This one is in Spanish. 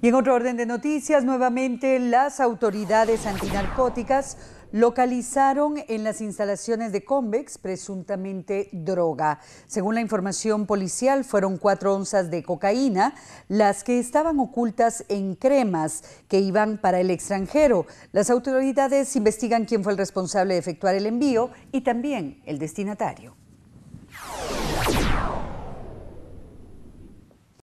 Y en otro orden de noticias, nuevamente las autoridades antinarcóticas localizaron en las instalaciones de Convex presuntamente droga. Según la información policial, fueron cuatro onzas de cocaína, las que estaban ocultas en cremas que iban para el extranjero. Las autoridades investigan quién fue el responsable de efectuar el envío y también el destinatario.